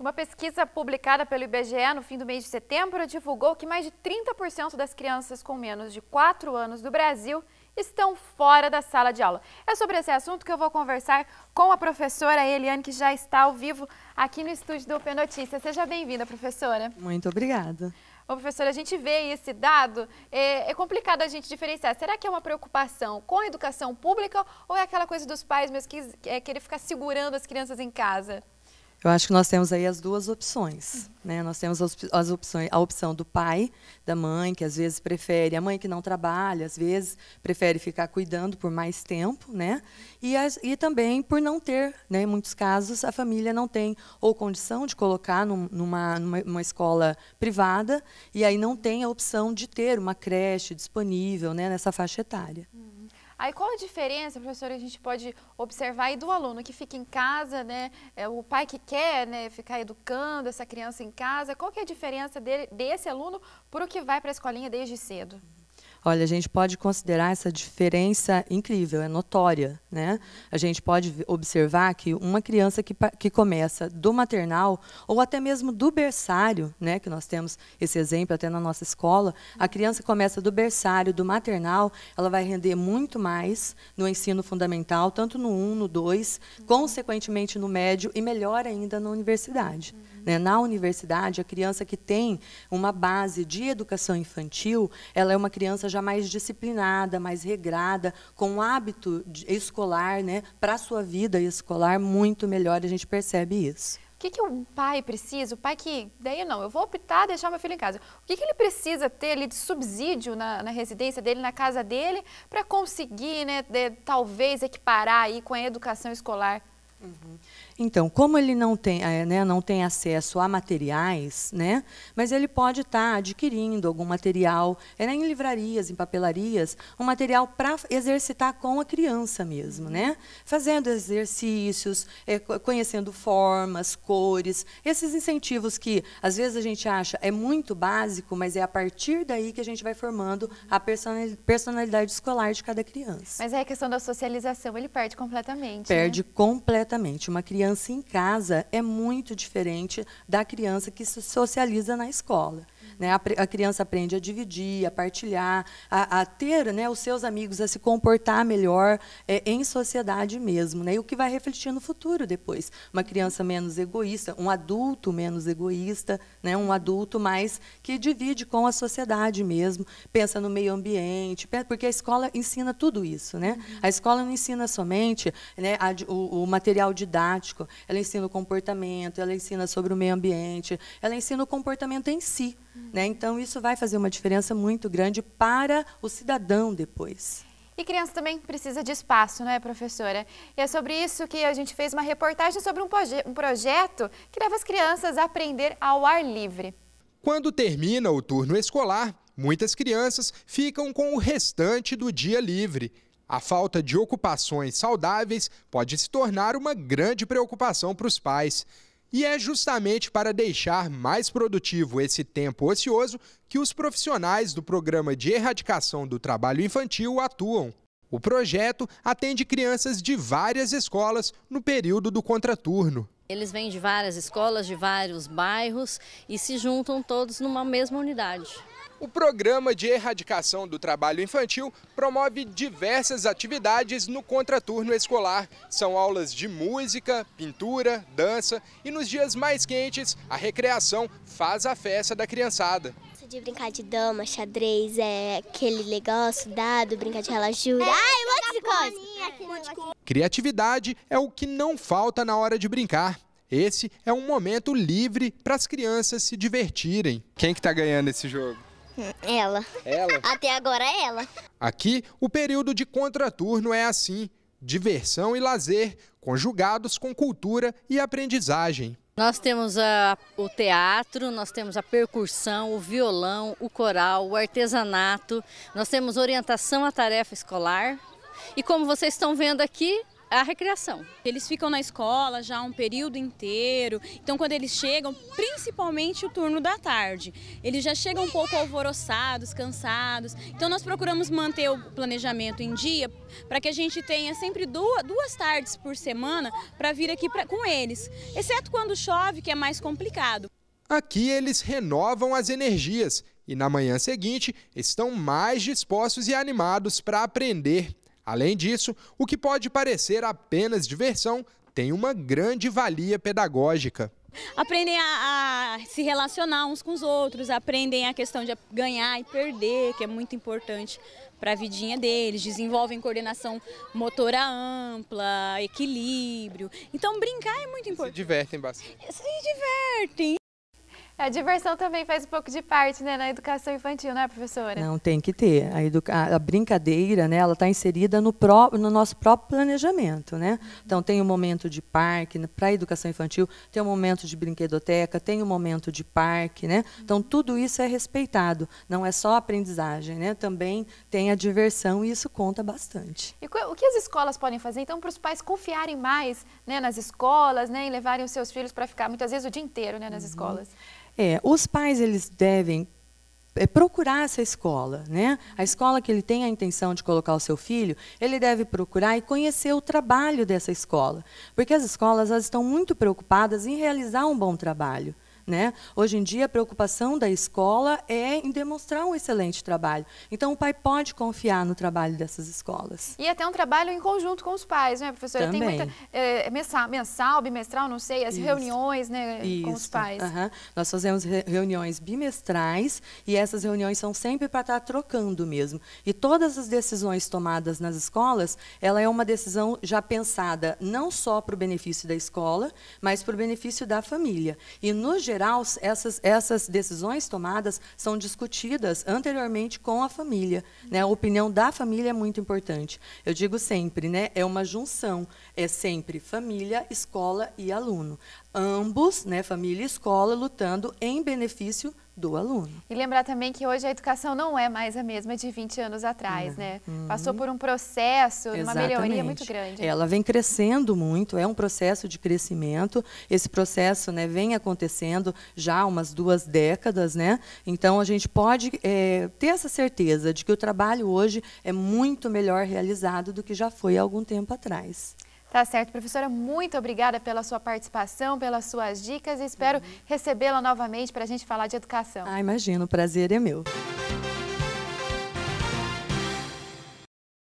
Uma pesquisa publicada pelo IBGE no fim do mês de setembro divulgou que mais de 30% das crianças com menos de 4 anos do Brasil estão fora da sala de aula. É sobre esse assunto que eu vou conversar com a professora Eliane, que já está ao vivo aqui no estúdio do Open Notícias. Seja bem-vinda, professora. Muito obrigada. Ô, professora, a gente vê esse dado, é, é, complicado a gente diferenciar. Será que é uma preocupação com a educação pública ou é aquela coisa dos pais mesmo que é, querer ficar segurando as crianças em casa? Eu acho que nós temos aí as duas opções. Uhum. Né? Nós temos as, opções, a opção do pai, da mãe, que às vezes prefere, a mãe que não trabalha, às vezes prefere ficar cuidando por mais tempo, né? e, as, e também por não ter, né? em muitos casos, a família não tem ou condição de colocar num, numa, numa escola privada, e aí não tem a opção de ter uma creche disponível né? nessa faixa etária. Uhum. Aí qual a diferença, professora, a gente pode observar aí do aluno que fica em casa, né? É, o pai que quer né, ficar educando essa criança em casa, qual que é a diferença dele, desse aluno para o que vai para a escolinha desde cedo? Olha, a gente pode considerar essa diferença incrível, é notória. Né? A gente pode observar que uma criança que, que começa do maternal ou até mesmo do berçário, né, que nós temos esse exemplo até na nossa escola, a criança começa do berçário, do maternal, ela vai render muito mais no ensino fundamental, tanto no 1, um, no 2, uhum. consequentemente no médio e melhor ainda na universidade. Uhum. Né? Na universidade, a criança que tem uma base de educação infantil, ela é uma criança já mais disciplinada, mais regrada, com um hábito escolar, né? para a sua vida escolar, muito melhor, a gente percebe isso. O que, que um pai precisa? O pai que, daí não, eu vou optar deixar meu filho em casa. O que, que ele precisa ter ali de subsídio na, na residência dele, na casa dele, para conseguir, né, de, talvez, equiparar aí com a educação escolar? Uhum. Então, como ele não tem, eh, né, não tem acesso a materiais, né, mas ele pode estar tá adquirindo algum material, era é, né, em livrarias, em papelarias, um material para exercitar com a criança mesmo, né, fazendo exercícios, é, conhecendo formas, cores, esses incentivos que às vezes a gente acha é muito básico, mas é a partir daí que a gente vai formando a personalidade escolar de cada criança. Mas é a questão da socialização ele perde completamente. Perde né? completamente. Uma criança criança em casa é muito diferente da criança que se socializa na escola. Né? A, a criança aprende a dividir, a partilhar, a, a, ter né, os seus amigos, a se comportar melhor é, em sociedade mesmo. Né? E o que vai refletir no futuro depois. Uma criança menos egoísta, um adulto menos egoísta, né? um adulto mais que divide com a sociedade mesmo, pensa no meio ambiente, porque a escola ensina tudo isso. Né? Uhum. A escola não ensina somente né, a, o, o material didático, ela ensina o comportamento, ela ensina sobre o meio ambiente, ela ensina o comportamento em si. Né? Então, isso vai fazer uma diferença muito grande para o cidadão depois. E criança também precisa de espaço, não é, professora? E é sobre isso que a gente fez uma reportagem sobre um, proje um projeto que leva as crianças a aprender ao ar livre. Quando termina o turno escolar, muitas crianças ficam com o restante do dia livre. A falta de ocupações saudáveis pode se tornar uma grande preocupação para os pais. E é justamente para deixar mais produtivo esse tempo ocioso que os profissionais do Programa de Erradicação do Trabalho Infantil atuam. O projeto atende crianças de várias escolas no período do contraturno. Eles vêm de várias escolas, de vários bairros e se juntam todos numa mesma unidade. O Programa de Erradicação do Trabalho Infantil promove diversas atividades no contraturno escolar. São aulas de música, pintura, dança e nos dias mais quentes, a recreação faz a festa da criançada de brincar de dama, xadrez, é aquele negócio, dado, brincar de relajura. É, Ai, um monte de coisa. Criatividade é o que não falta na hora de brincar. Esse é um momento livre para as crianças se divertirem. Quem que tá ganhando esse jogo? Ela. Ela? Até agora é ela. Aqui, o período de contraturno é assim: diversão e lazer, conjugados com cultura e aprendizagem. Nós temos a, o teatro, nós temos a percussão, o violão, o coral, o artesanato, nós temos orientação à tarefa escolar. E como vocês estão vendo aqui, a recreação. Eles ficam na escola já um período inteiro, então quando eles chegam, principalmente o turno da tarde, eles já chegam um pouco alvoroçados, cansados. Então nós procuramos manter o planejamento em dia para que a gente tenha sempre duas, duas tardes por semana para vir aqui pra, com eles, exceto quando chove, que é mais complicado. Aqui eles renovam as energias e na manhã seguinte estão mais dispostos e animados para aprender Além disso, o que pode parecer apenas diversão tem uma grande valia pedagógica. Aprendem a, a, se relacionar uns com os outros, aprendem a questão de ganhar e perder, que é muito importante para a vidinha deles, desenvolvem coordenação motora ampla, equilíbrio. Então brincar é muito importante. Se divertem bastante. Se divertem. A diversão também faz um pouco de parte né, na educação infantil, né, professora? Não, tem que ter. A, educa... a brincadeira, né, ela está inserida no, pró... no nosso próprio planejamento, né? Então, tem o um momento de parque né, para a educação infantil, tem o um momento de brinquedoteca, tem o um momento de parque, né? Então, tudo isso é respeitado. Não é só a aprendizagem, né? Também tem a diversão e isso conta bastante. E o que as escolas podem fazer, então, para os pais confiarem mais né, nas escolas, né? E levarem os seus filhos para ficar, muitas vezes, o dia inteiro né, nas uhum. escolas? É, os pais eles devem é, procurar essa escola, né? A escola que ele tem a intenção de colocar o seu filho, ele deve procurar e conhecer o trabalho dessa escola, porque as escolas elas estão muito preocupadas em realizar um bom trabalho. Né? Hoje em dia, a preocupação da escola é em demonstrar um excelente trabalho. Então, o pai pode confiar no trabalho dessas escolas. E até um trabalho em conjunto com os pais, né, professora? Também. Tem muita é, mensal, mensal, bimestral, não sei, as Isso. reuniões né, Isso. com os pais. Uhum. Nós fazemos re reuniões bimestrais e essas reuniões são sempre para estar tá trocando mesmo. E todas as decisões tomadas nas escolas, ela é uma decisão já pensada não só para o benefício da escola, mas para o benefício da família. E, no geral, geral, essas, essas decisões tomadas são discutidas anteriormente com a família. Né? A opinião da família é muito importante. Eu digo sempre, né? é uma junção, é sempre família, escola e aluno ambos, né, família e escola, lutando em benefício do aluno. E lembrar também que hoje a educação não é mais a mesma de 20 anos atrás, né? Uhum. Passou por um processo, Exatamente. uma melhoria muito grande. Ela vem crescendo muito, é um processo de crescimento. Esse processo né, vem acontecendo já há umas duas décadas, né? Então a gente pode é, ter essa certeza de que o trabalho hoje é muito melhor realizado do que já foi há algum tempo atrás. Tá certo, professora, muito obrigada pela sua participação, pelas suas dicas e espero uhum. recebê-la novamente para a gente falar de educação. Ah, imagino, o prazer é meu.